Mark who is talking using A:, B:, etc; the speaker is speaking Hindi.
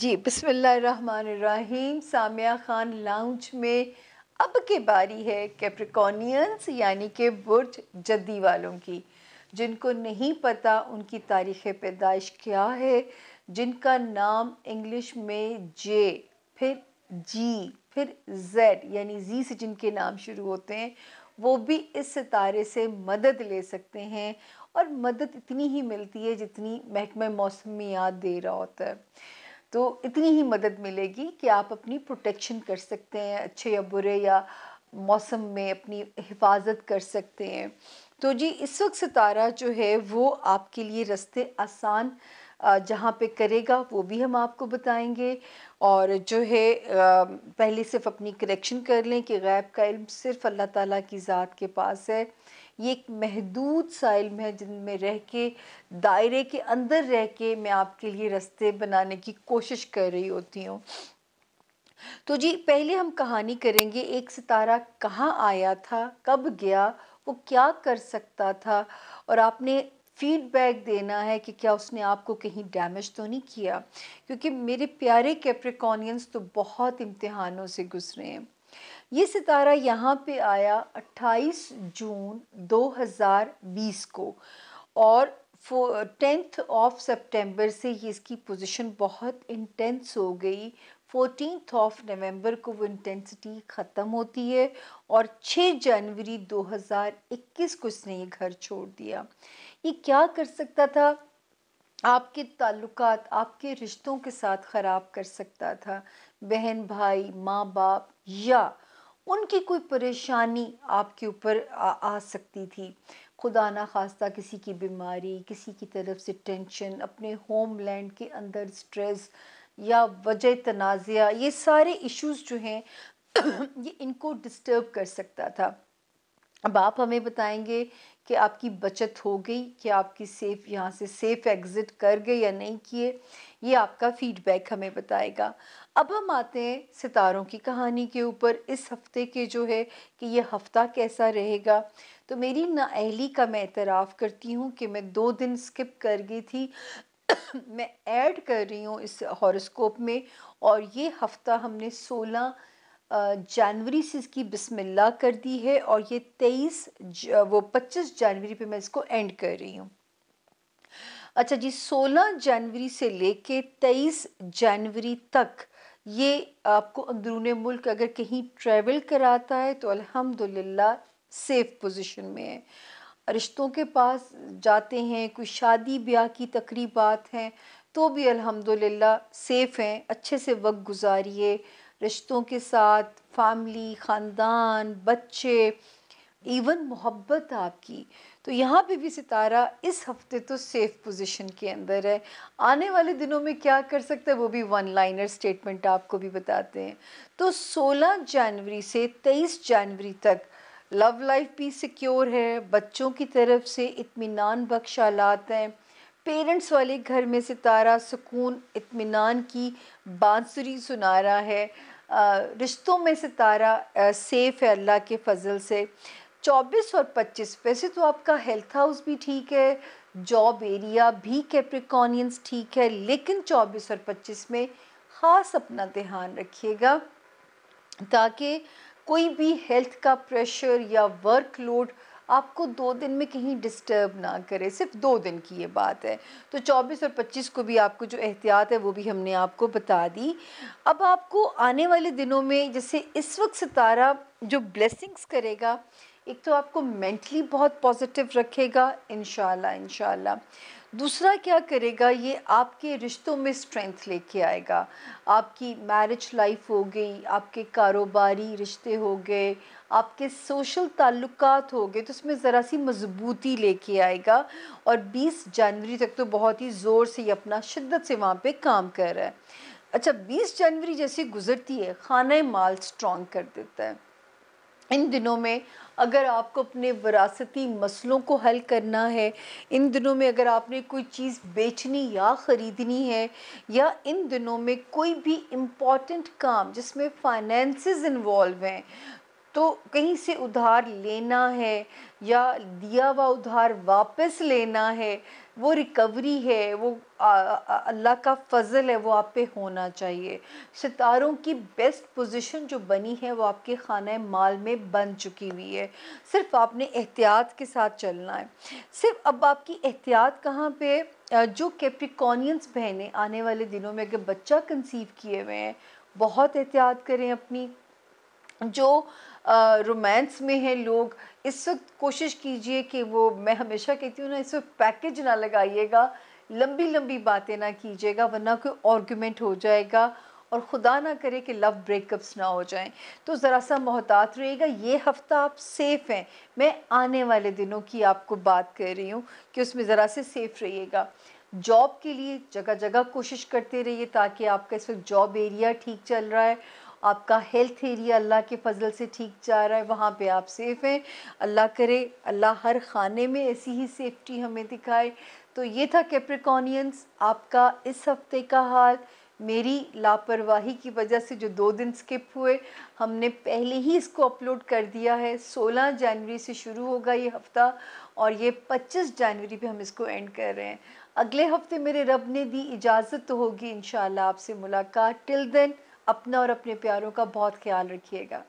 A: जी बसमीम सामिया ख़ान लाउंज में अब की बारी है कैप्रिकॉनियंस यानी कि बुर्ज जद्दी वालों की जिनको नहीं पता उनकी तारीख़ पैदाइश क्या है जिनका नाम इंग्लिश में जे फिर जी फिर जेड यानी जी से जिनके नाम शुरू होते हैं वो भी इस सितारे से मदद ले सकते हैं और मदद इतनी ही मिलती है जितनी महकमा मौसमियात दे रहा होता है तो इतनी ही मदद मिलेगी कि आप अपनी प्रोटेक्शन कर सकते हैं अच्छे या बुरे या मौसम में अपनी हिफाजत कर सकते हैं तो जी इस वक्त सितारा जो है वो आपके लिए रास्ते आसान जहाँ पे करेगा वो भी हम आपको बताएंगे और जो है पहले सिर्फ अपनी करेक्शन कर लें कि गैब का इल्म सिर्फ अल्लाह ताला की ज़ात के पास है ये एक महदूद सा इल्म है जिनमें रह के दायरे के अंदर रह के मैं आपके लिए रस्ते बनाने की कोशिश कर रही होती हूँ तो जी पहले हम कहानी करेंगे एक सितारा कहाँ आया था कब गया वो क्या कर सकता था और आपने फीडबैक देना है कि क्या उसने आपको कहीं डैमेज तो नहीं किया क्योंकि मेरे प्यारे कैप्रिकॉनियंस तो बहुत इम्तहानों से गुजरे हैं ये सितारा यहाँ पे आया 28 जून 2020 को और टेंथ ऑफ सितंबर से ये इसकी पोजीशन बहुत इंटेंस हो गई फोर्टीन ऑफ नवंबर को वो इंटेंसिटी ख़त्म होती है और 6 जनवरी 2021 को इसने ये घर छोड़ दिया ये क्या कर सकता था आपके ताल्लुकात आपके रिश्तों के साथ ख़राब कर सकता था बहन भाई माँ बाप या उनकी कोई परेशानी आपके ऊपर आ, आ सकती थी खुदा ना खास्ता किसी की बीमारी किसी की तरफ से टेंशन अपने होमलैंड के अंदर स्ट्रेस या वजह तनाज़ ये सारे इश्यूज़ जो हैं ये इनको डिस्टर्ब कर सकता था अब आप हमें बताएंगे कि आपकी बचत हो गई कि आपकी सेफ यहाँ से सेफ एग्ज़िट कर गए या नहीं किए ये आपका फीडबैक हमें बताएगा अब हम आते हैं सितारों की कहानी के ऊपर इस हफ्ते के जो है कि ये हफ्ता कैसा रहेगा तो मेरी नाअहली का मैं एतराफ़ करती हूँ कि मैं दो दिन स्किप कर गई थी मैं ऐड कर रही हूँ इस हॉरोस्कोप में और ये हफ्ता हमने सोलह जनवरी से इसकी बिस्मिल्ला कर दी है और ये तेईस वो पच्चीस जनवरी पे मैं इसको एंड कर रही हूँ अच्छा जी सोलह जनवरी से लेके तेईस जनवरी तक ये आपको अंदरून मुल्क अगर कहीं ट्रैवल कराता है तो अल्हम्दुलिल्लाह सेफ पोजीशन में है रिश्तों के पास जाते हैं कोई शादी ब्याह की तकरीबात हैं तो भी अल्हम्दुलिल्लाह सेफ़ हैं अच्छे से वक्त गुजारिए रिश्तों के साथ फैमिली ख़ानदान बच्चे इवन मोहब्बत आपकी तो यहाँ पे भी सितारा इस हफ्ते तो सेफ पोजीशन के अंदर है आने वाले दिनों में क्या कर सकता है वो भी वन लाइनर स्टेटमेंट आपको भी बताते हैं तो 16 जनवरी से 23 जनवरी तक लव लाइफ भी सिक्योर है बच्चों की तरफ से इतमान बख्श आलात हैं पेरेंट्स वाले घर में सितारा सुकून इतमान की बांसुरी सुना रहा है रिश्तों में सितारा सेफ़ है अल्लाह के फजल से चौबीस और पच्चीस वैसे तो आपका हेल्थ हाउस भी ठीक है जॉब एरिया भी कैप्रिकॉनियंस ठीक है लेकिन चौबीस और पच्चीस में ख़ास अपना ध्यान रखिएगा ताकि कोई भी हेल्थ का प्रेशर या वर्कलोड लोड आपको दो दिन में कहीं डिस्टर्ब ना करे सिर्फ दो दिन की ये बात है तो 24 और 25 को भी आपको जो एहतियात है वो भी हमने आपको बता दी अब आपको आने वाले दिनों में जैसे इस वक्त सितारा जो ब्लेसिंग्स करेगा एक तो आपको मेंटली बहुत पॉजिटिव रखेगा इन इनशाला दूसरा क्या करेगा ये आपके रिश्तों में स्ट्रेंथ लेके आएगा आपकी मैरिज लाइफ हो गई आपके कारोबारी रिश्ते हो गए आपके सोशल ताल्लुकात हो गए तो उसमें ज़रा सी मजबूती लेके आएगा और 20 जनवरी तक तो बहुत ही ज़ोर से अपना शिद्दत से वहाँ पे काम कर रहा है अच्छा 20 जनवरी जैसे गुजरती है खाना माल स्ट्रॉन्ग कर देता है इन दिनों में अगर आपको अपने वरासती मसलों को हल करना है इन दिनों में अगर आपने कोई चीज़ बेचनी या ख़रीदनी है या इन दिनों में कोई भी इम्पॉर्टेंट काम जिसमें फाइनेंसेस इन्वॉल्व हैं तो कहीं से उधार लेना है या दिया हुआ उधार वापस लेना है वो रिकवरी है वो अल्लाह का फ़ज़ल है वो आप पे होना चाहिए सितारों की बेस्ट पोजीशन जो बनी है वो आपके खाना माल में बन चुकी हुई है सिर्फ आपने एहतियात के साथ चलना है सिर्फ अब आपकी एहतियात कहाँ पे जो कैप्रिकॉनियंस बहने आने वाले दिनों में अगर बच्चा कंसीव किए हुए हैं बहुत एहतियात करें अपनी जो रोमांस में हैं लोग इस वक्त कोशिश कीजिए कि वो मैं हमेशा कहती हूँ ना इस वक्त पैकेज ना लगाइएगा लंबी लंबी बातें ना कीजिएगा वरना कोई आर्गूमेंट हो जाएगा और ख़ुदा ना करे कि लव ब्रेकअप्स ना हो जाएं तो ज़रा सा मोहतात रहेगा ये हफ़्ता आप सेफ़ हैं मैं आने वाले दिनों की आपको बात कर रही हूँ कि उसमें ज़रा से सेफ़ रहिएगा जॉब के लिए जगह जगह कोशिश करते रहिए ताकि आपका इस वक्त जॉब एरिया ठीक चल रहा है आपका हेल्थ एरिया अल्लाह के फजल से ठीक जा रहा है वहाँ पे आप सेफ़ हैं अल्लाह करे अल्लाह हर खाने में ऐसी ही सेफ्टी हमें दिखाए तो ये था कैप्रिकॉनियंस आपका इस हफ्ते का हाल मेरी लापरवाही की वजह से जो दो दिन स्किप हुए हमने पहले ही इसको अपलोड कर दिया है 16 जनवरी से शुरू होगा ये हफ़्ता और ये 25 जनवरी पे हम इसको एंड कर रहे हैं अगले हफ्ते मेरे रब ने दी इजाज़त तो होगी इन आपसे मुलाकात टिल देन अपना और अपने प्यारों का बहुत ख्याल रखिएगा